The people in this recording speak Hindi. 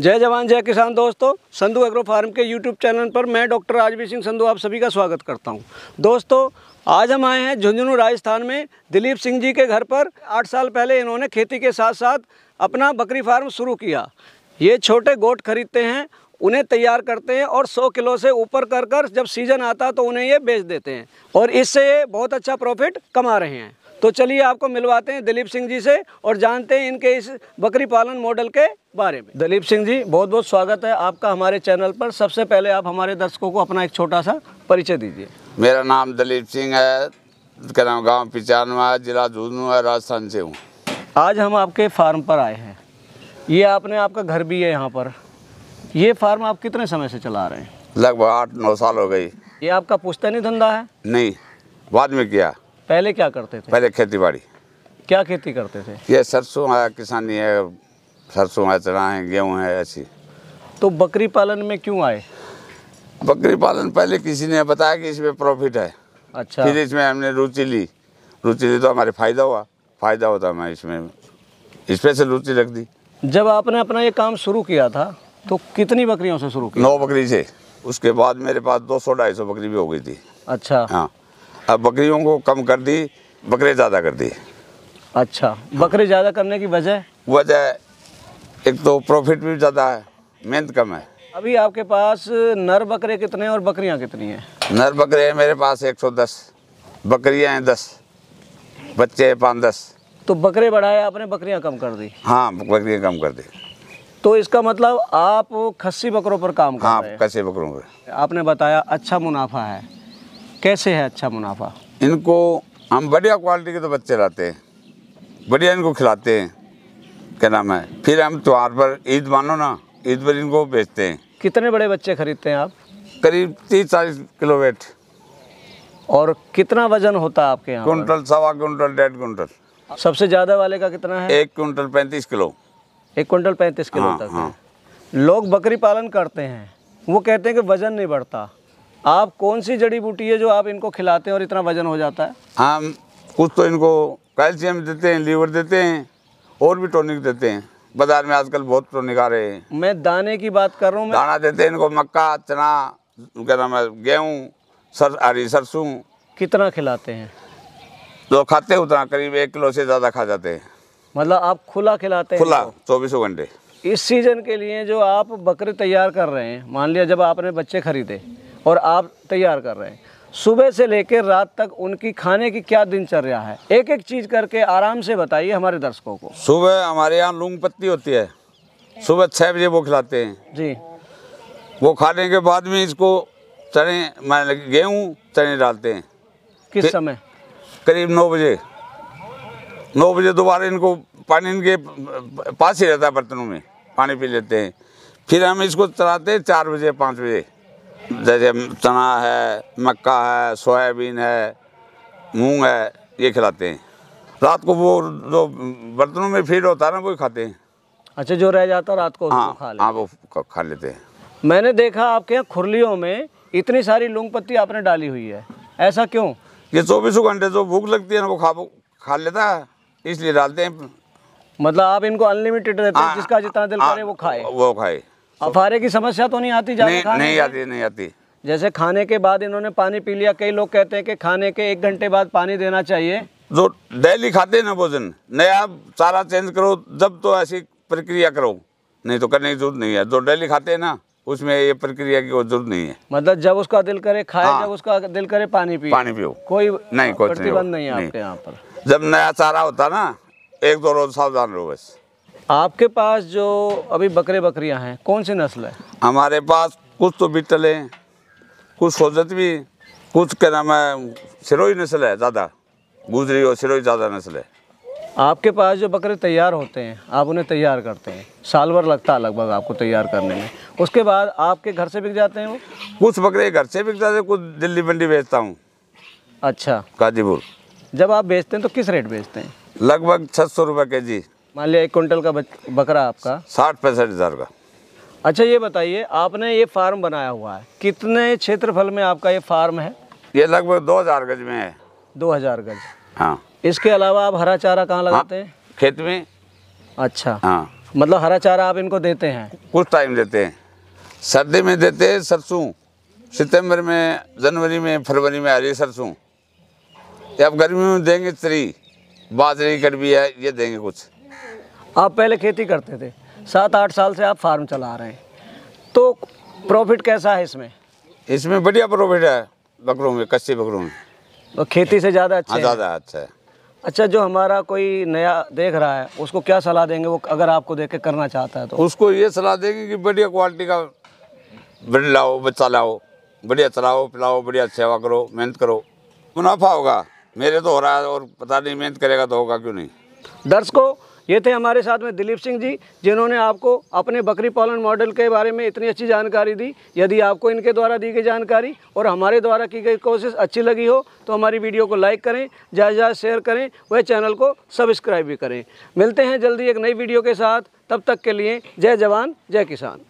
जय जवान जय किसान दोस्तों संधु एग्रो फार्म के यूट्यूब चैनल पर मैं डॉक्टर राजवीर सिंह संधु आप सभी का स्वागत करता हूं दोस्तों आज हम आए हैं झुंझुनू राजस्थान में दिलीप सिंह जी के घर पर आठ साल पहले इन्होंने खेती के साथ साथ अपना बकरी फार्म शुरू किया ये छोटे गोट खरीदते हैं उन्हें तैयार करते हैं और 100 किलो से ऊपर कर कर जब सीज़न आता तो उन्हें ये बेच देते हैं और इससे ये बहुत अच्छा प्रॉफिट कमा रहे हैं तो चलिए आपको मिलवाते हैं दिलीप सिंह जी से और जानते हैं इनके इस बकरी पालन मॉडल के बारे में दिलीप सिंह जी बहुत बहुत स्वागत है आपका हमारे चैनल पर सबसे पहले आप हमारे दर्शकों को अपना एक छोटा सा परिचय दीजिए मेरा नाम दिलीप सिंह है गाँव पिचानवा जिला है राजस्थान से हूँ आज हम आपके फार्म पर आए हैं ये आपने आपका घर भी है यहाँ पर ये फार्म आप कितने समय से चला रहे हैं लगभग आठ नौ साल हो गई ये आपका पुश्तैनी धंधा है नहीं बाद में किया पहले क्या करते थे पहले खेती बाड़ी क्या खेती करते थे ये सरसों है किसानी है सरसों है चना है गेहूँ है ऐसी तो बकरी पालन में क्यों आए बकरी पालन पहले किसी ने बताया कि इसमें प्रॉफिट है अच्छा फिर इसमें हमने रुचि ली रुचि ली तो हमारे फायदा हुआ फायदा होता मैं इसमें स्पेशल रुचि रख दी जब आपने अपना ये काम शुरू किया था तो कितनी बकरियों से शुरू किया नौ बकरी से उसके बाद मेरे पास दो सौ ढाई सौ बकरी भी हो गई थी अच्छा हाँ अब बकरियों को कम कर दी बकरे ज़्यादा कर दिए अच्छा बकरे ज़्यादा करने की वजह वजह एक तो प्रॉफिट भी ज़्यादा है मेहनत कम है अभी आपके पास नर बकरे कितने हैं और बकरियां कितनी हैं नर बकरे हैं मेरे पास 110 बकरियां हैं 10 बच्चे हैं पाँच दस तो बकरे बढ़ाए आपने बकरियां कम कर दी हाँ बकरियां कम कर दी तो इसका मतलब आप खस्सी बकरों पर काम कर हाँ, रहे हैं खस्सी बकरों पर आपने बताया अच्छा मुनाफा है कैसे है अच्छा मुनाफा इनको हम बढ़िया क्वालिटी के तो बच्चे लाते हैं बढ़िया इनको खिलाते हैं क्या नाम है फिर हम त्यौहार पर ईद मानो ना ईद पर इनको बेचते हैं कितने बड़े बच्चे खरीदते हैं आप करीब तीस चालीस किलो वेट और कितना वजन होता है आपके यहाँ कुंटल सवा कुंटल डेढ़ कुंटल सबसे ज़्यादा वाले का कितना है एक कुंटल पैंतीस किलो एक कुंटल पैंतीस किलो हाँ, तक हाँ। लोग बकरी पालन करते हैं वो कहते हैं कि वजन नहीं बढ़ता आप कौन सी जड़ी बूटी है जो आप इनको खिलाते हैं और इतना वजन हो जाता है हम कुछ तो इनको कैल्शियम देते हैं लीवर देते हैं और भी टॉनिक देते हैं बाजार में आजकल बहुत टॉनिक आ रहे हैं मैं दाने की बात कर रहा हूँ दाना देते हैं इनको मक्का चना क्या नाम है गेहूँ सर हरी सरसों कितना खिलाते हैं जो खाते हैं उतना करीब एक किलो से ज़्यादा खा जाते हैं मतलब आप खुला खिलाते हैं खुला चौबीसों घंटे इस सीज़न के लिए जो आप बकरे तैयार कर रहे हैं मान लिया जब आपने बच्चे खरीदे और आप तैयार कर रहे हैं सुबह से लेकर रात तक उनकी खाने की क्या दिनचर्या है एक एक चीज़ करके आराम से बताइए हमारे दर्शकों को सुबह हमारे यहाँ लूंग पत्ती होती है सुबह छः बजे वो खिलाते हैं जी वो खाने के बाद में इसको चने मैं गेहूँ चने डालते हैं किस समय करीब नौ बजे नौ बजे दोबारा इनको पानी इनके पास ही रहता है बर्तनों में पानी पी लेते हैं फिर हम इसको चलाते हैं चार बजे पाँच बजे जैसे चना है मक्का है सोयाबीन है मूंग है ये खिलाते हैं रात को वो जो बर्तनों में फीड होता है ना वो खाते हैं अच्छा जो रह जाता है रात को हाँ खा हाँ, लेते हाँ वो खा लेते हैं मैंने देखा आपके यहाँ खुरलियों में इतनी सारी लूंग पत्ती आपने डाली हुई है ऐसा क्यों ये चौबीसों घंटे जो भूख लगती है ना वो खा खा लेता है इसलिए डालते हैं मतलब आप इनको अनलिमिटेड रहते हैं हाँ, जिसका जितना दिल हाँ, करे वो खाए वो खाए अफारे की समस्या तो नहीं आती नहीं नहीं आती नहीं आती जैसे खाने के बाद इन्होंने पानी पी लिया कई लोग कहते हैं कि खाने के एक घंटे बाद पानी देना चाहिए जो डेली खाते ना भोजन नया चारा चेंज करो जब तो ऐसी प्रक्रिया करो नहीं तो करने की जरूरत नहीं है जो डेली खाते है ना उसमें ये प्रक्रिया की जरूरत नहीं है मतलब जब उसका दिल करे खाए हाँ। जब उसका दिल करे पानी पी पानी पियो कोई नहीं कोई प्रतिबंध नहीं है आपके यहाँ पर जब नया चारा होता ना एक दो रोज सावधान रहो बस आपके पास जो अभी बकरे बकरियां हैं कौन सी नस्ल है हमारे पास कुछ तो बिटल हैं कुछ भी कुछ क्या नाम है सिरोही नस्ल है ज़्यादा गुजरी और सिरोही ज़्यादा नस्ल है आपके पास जो बकरे तैयार होते हैं आप उन्हें तैयार करते हैं साल भर लगता है लगभग आपको तैयार करने में उसके बाद आपके घर से बिक जाते हैं वो कुछ बकरे घर से बिक जाते हैं कुछ दिल्ली मंडी बेचता हूँ अच्छा गाजीपुर जब आप बेचते हैं तो किस रेट बेचते हैं लगभग छः सौ रुपये के जी मान लिया एक कुंटल का बकरा आपका साठ पैंसठ हज़ार का अच्छा ये बताइए आपने ये फार्म बनाया हुआ है कितने क्षेत्रफल में आपका ये फार्म है ये लगभग दो हज़ार गज में है दो हज़ार गज हाँ इसके अलावा आप हरा चारा कहाँ हाँ, लगाते हैं खेत में अच्छा हाँ मतलब हरा चारा आप इनको देते हैं कुछ टाइम देते हैं सर्दी में देते हैं सरसों सितंबर में जनवरी में फरवरी में आ रही सरसों या गर्मी में देंगे त्री बाजरी कड़वी है ये देंगे कुछ आप पहले खेती करते थे सात आठ साल से आप फार्म चला रहे हैं तो प्रॉफिट कैसा है इसमें इसमें बढ़िया प्रॉफिट है बकरों में कच्चे बकरों में तो खेती से ज़्यादा अच्छा हाँ, ज़्यादा अच्छा है अच्छा जो हमारा कोई नया देख रहा है उसको क्या सलाह देंगे वो अगर आपको देख के करना चाहता है तो उसको ये सलाह देंगे कि बढ़िया क्वालिटी का ब्रिड लाओ बच्चा लाओ बढ़िया चलाओ पिलाओ बढ़िया सेवा करो मेहनत करो मुनाफा होगा मेरे तो हो रहा है और पता नहीं मेहनत करेगा तो होगा क्यों नहीं दर्शकों ये थे हमारे साथ में दिलीप सिंह जी जिन्होंने आपको अपने बकरी पालन मॉडल के बारे में इतनी अच्छी जानकारी दी यदि आपको इनके द्वारा दी गई जानकारी और हमारे द्वारा की गई कोशिश अच्छी लगी हो तो हमारी वीडियो को लाइक करें ज़्यादा से ज़्यादा शेयर करें वह चैनल को सब्सक्राइब भी करें मिलते हैं जल्दी एक नई वीडियो के साथ तब तक के लिए जय जवान जय किसान